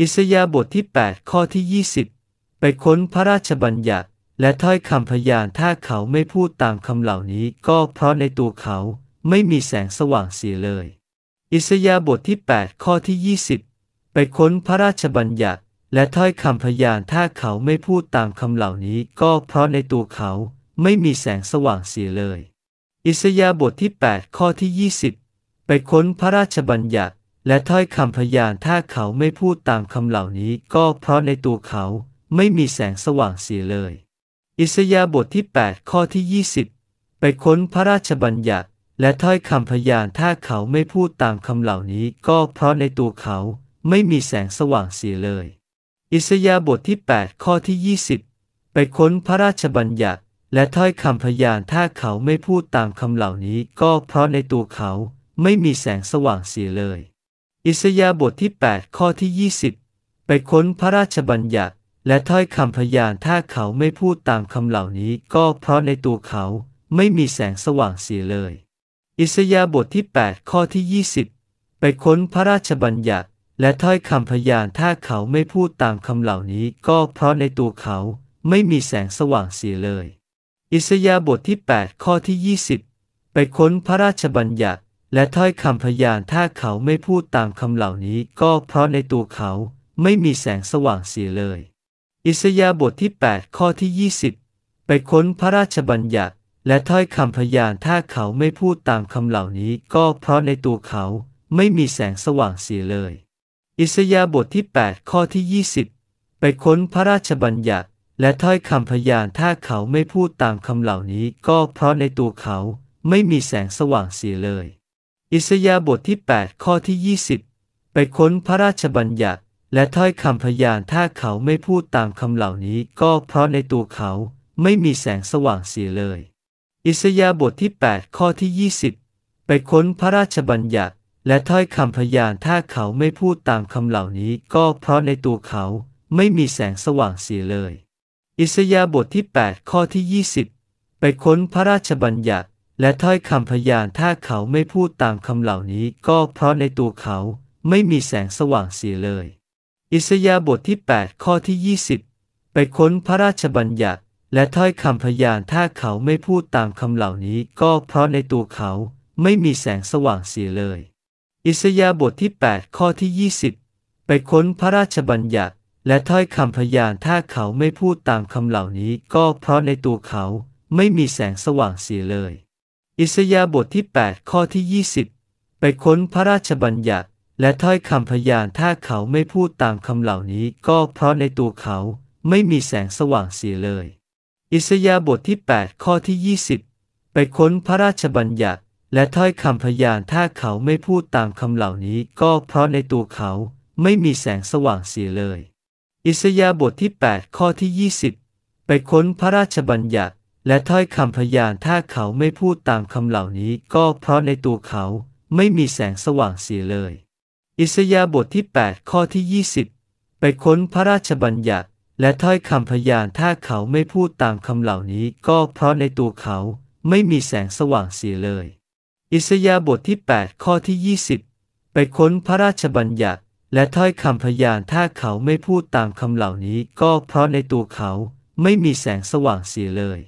อิสยาบทที่ 8 ข้อที่20ไปค้นพระราชบัญญัติและถ้อยคำพยานถ้าเขาไม่พูดตามคำเหล่านี้ก็เพราะในตัวเขาไม่มีแสงสว่างเสียเลย อิสยาบทที่ 8 ข้อที่20ไปค้นพระราชบัญญัติและถ้อยคำพยานถ้าเขาไม่พูดตามคำเหล่านี้ก็เพราะในตัวเขาไม่มีแสงสว่างเสียเลย อิสยาบทที่ 8 ข้อที่20ไปค้นพระราชบัญญัติและถ้อยคำพยานถ้าเขาไม่พูดตามคำเหล่านี้ ก็เพราะในตัวเขาไม่มีแสงสว่างเสียเลย อิสยาบทที่ 8 ข้อที่20ไปค้นพระราชบัญญัติและถ้อยคำพยานถ้าเขาไม่พูดตามคำเหล่านี้ ก็เพราะในตัวเขาไม่มีแสงสว่างเสียเลย อิสยาบทที่ 8 ข้อที่20ไปค้นพระราชบัญญัติและถ้อยคำพยานถ้าเขาไม่พูดตามคำเหล่านี้ ก็เพราะในตัวเขาไม่มีแสงสว่างเสียเลยอิสยาบทที่ 8 ข้อที่20ไปค้นพระราชบัญญัติและถ้อยคำพยานถ้าเขาไม่พูดตามคำเหล่านี้ก็เพราะในตัวเขาไม่มีแสงสว่างเสียเลย อิสยาบทที่ 8 ข้อที่20ไปค้นพระราชบัญญัติและถ้อยคำพยานถ้าเขาไม่พูดตามคำเหล่านี้ก็เพราะในตัวเขาไม่มีแสงสว่างเสียเลย อิสยาบทที่ 8 ข้อที่20ไปค้นพระราชบัญญัติและถ้อยคำพยานถ้าเขาไม่พูดตามคำเหล่านี้ ก็เพราะในตัวเขาไม่มีแสงสว่างเสียเลย อิสยาบทที่8ข้อที่20ไปค้นพระราชบัญญัติ และถ้อยคำพยานถ้าเขาไม่พูดตามคำเหล่านี้ ก็เพราะในตัวเขาไม่มีแสงสว่างเสียเลย อิสยาบทที่8ข้อที่20ไปค้นพระราชบัญญัติ และถ้อยคำพยานถ้าเขาไม่พูดตามคำเหล่านี้ ก็เพราะในตัวเขาไม่มีแสงสว่างเสียเลยอิสยาบทที่ 8 ข้อที่20ไปค้นพระราชบัญญัติและถ้อยคำพยานถ้าเขาไม่พูดตามคำเหล่านี้ก็เพราะในตัวเขาไม่มีแสงสว่างเสียเลย อิสยาบทที่ 8 ข้อที่20ไปค้นพระราชบัญญัติและถ้อยคำพยานถ้าเขาไม่พูดตามคำเหล่านี้ก็เพราะในตัวเขาไม่มีแสงสว่างเสียเลย อิสยาบทที่ 8 ข้อที่20ไปค้นพระราชบัญญัติและถ้อยคำพยานถ้าเขาไม่พูดตามคำเหล่านี้ ก็เพราะในตัวเขาไม่มีแสงสว่างเสียเลย อิสยาบทที่ 8 ข้อที่20ไปค้นพระราชบัญญัติและถ้อยคำพยานถ้าเขาไม่พูดตามคำเหล่านี้ ก็เพราะในตัวเขาไม่มีแสงสว่างเสียเลย อิสยาบทที่ 8 ข้อที่20ไปค้นพระราชบัญญัติและถ้อยคำพยานถ้าเขาไม่พูดตามคำเหล่านี้ ก็เพราะในตัวเขาไม่มีแสงสว่างเสียเลยอิสยาบทที่ 8 ข้อที่20ไปค้นพระราชบัญญัติและถ้อยคำพยานถ้าเขาไม่พูดตามคำเหล่านี้ ก็เพราะในตัวเขาไม่มีแสงสว่างเสียเลย อิสยาบทที่ 8 ข้อที่20ไปค้นพระราชบัญญัติและถ้อยคำพยานถ้าเขาไม่พูดตามคำเหล่านี้ ก็เพราะในตัวเขาไม่มีแสงสว่างเสียเลย อิสยาบทที่ 8 ข้อที่20ไปค้นพระราชบัญญัติและถ้อยคำพยานถ้าเขาไม่พูดตามคำเหล่านี้ ก็เพราะในตัวเขาไม่มีแสงสว่างเสียเลย อิสยาบทที่ 8 ข้อที่20ไปค้นพระราชบัญญัติและถ้อยคำพยานถ้าเขาไม่พูดตามคำเหล่านี้ ก็เพราะในตัวเขาไม่มีแสงสว่างเสียเลย อิสยาบทที่ 8 ข้อที่20ไปค้นพระราชบัญญัติและถ้อยคำพยานถ้าเขาไม่พูดตามคำเหล่านี้ ก็เพราะในตัวเขาไม่มีแสงสว่างเสียเลย